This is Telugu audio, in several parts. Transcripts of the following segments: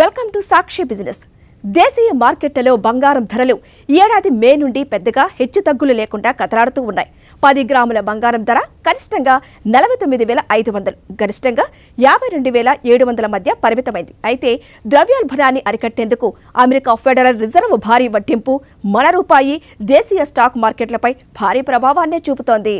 వెల్కమ్ టు సాక్షి బిజినెస్ దేశీయ మార్కెట్లలో బంగారం ధరలు ఏడాది మే నుండి పెద్దగా హెచ్చుతగ్గులు లేకుండా కదలాడుతూ ఉన్నాయి పది గ్రాముల బంగారం ధర కనిష్టంగా నలభై తొమ్మిది వేల ఐదు వందలు గరిష్టంగా యాభై రెండు వేల ఏడు వందల మధ్య పరిమితమైంది అయితే ద్రవ్యోల్బణాన్ని అరికట్టేందుకు అమెరికా ఫెడరల్ రిజర్వ్ భారీ వడ్డింపు మన రూపాయి దేశీయ స్టాక్ మార్కెట్లపై భారీ ప్రభావాన్నే చూపుతోంది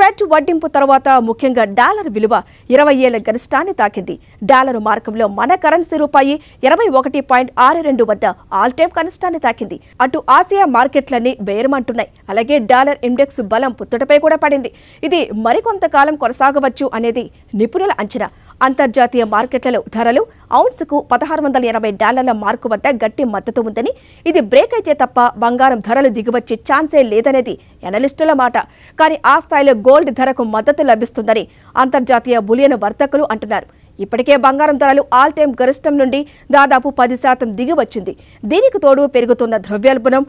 ఫెడ్ వడ్డింపు తర్వాత ముఖ్యంగా డాలర్ విలువ ఇరవై ఏళ్ల గరిష్టాన్ని తాకింది డాలర్ మార్గంలో మన కరెన్సీ రూపాయి ఇరవై ఒకటి పాయింట్ ఆరు రెండు వద్ద ఆల్ టైమ్ కనిష్టాన్ని తాకింది అటు ఆసియా మార్కెట్లన్నీ బేరమంటున్నాయి అలాగే డాలర్ ఇండెక్స్ బలం పుత్తుటపై కూడా పడింది ఇది మరికొంతకాలం కొనసాగవచ్చు అనేది నిపుణుల అంచనా అంతర్జాతీయ మార్కెట్లలో ధరలు ఔన్స్కు పదహారు వందల ఎనభై డాలర్ల మార్కు వద్ద గట్టి మద్దతు ఉందని ఇది బ్రేక్ అయితే తప్ప బంగారం ధరలు దిగివచ్చే ఛాన్సే లేదనేది ఎనలిస్టుల మాట కానీ ఆ స్థాయిలో గోల్డ్ ధరకు మద్దతు లభిస్తుందని అంతర్జాతీయ బులియన్ వర్తకులు అంటున్నారు ఇప్పటికే బంగారం ధరలు ఆల్ టైం గరిష్టం నుండి దాదాపు పది శాతం దిగివచ్చింది దీనికి తోడు పెరుగుతున్న ద్రవ్యోల్బణం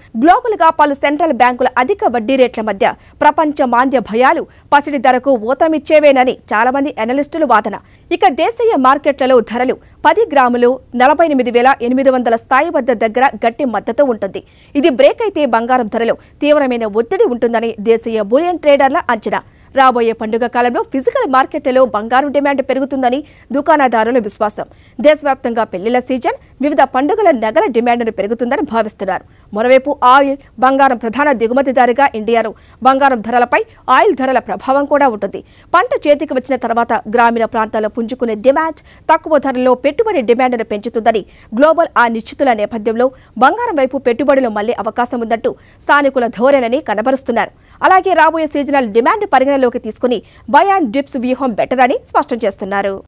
గా పలు సెంట్రల్ బ్యాంకుల అధిక వడ్డీ రేట్ల మధ్య ప్రపంచ మాంద్య భయాలు పసిడి ధరకు ఊతమిచ్చేవేనని చాలామంది అనలిస్టులు వాదన ఇక దేశీయ మార్కెట్లలో ధరలు పది గ్రాములు నలభై ఎనిమిది వేల ఎనిమిది వందల స్థాయి వద్ద దగ్గర గట్టి మద్దతు ఉంటుంది ఇది బ్రేక్ అయితే బంగారం ధరలు తీవ్రమైన ఒత్తిడి ఉంటుందని దేశీయ బులియన్ ట్రేడర్ల అంచనా రాబోయే పండుగ కాలంలో ఫిజికల్ మార్కెట్లలో బంగారు డిమాండ్ పెరుగుతుందని దుకాణదారుల విశ్వాసం దేశవ్యాప్తంగా పెళ్లిల సీజన్ వివిధ పండుగల నగల డిమాండ్ను పెరుగుతుందని భావిస్తున్నారు మరోవైపు ఆయిల్ బంగారం ప్రధాన దిగుమతిదారుగా ఇండియాను బంగారం ధరలపై ఆయిల్ ధరల ప్రభావం కూడా ఉంటుంది పంట చేతికి వచ్చిన తర్వాత గ్రామీణ ప్రాంతాల్లో పుంజుకునే డిమాండ్ తక్కువ ధరల్లో పెట్టుబడి డిమాండ్ను పెంచుతుందని గ్లోబల్ ఆ నిశ్చితుల నేపథ్యంలో బంగారం వైపు పెట్టుబడులు మళ్లీ అవకాశం ఉందంటూ స్థానికుల ధోరణిని కనబరుస్తున్నారు అలాగే రాబోయే సీజనల్ డిమాండ్ పరిగణ పరిగణలోకి తీసుకుని బయాన్ డిప్స్ వ్యూహం బెటర్ అని స్పష్టం చేస్తున్నారు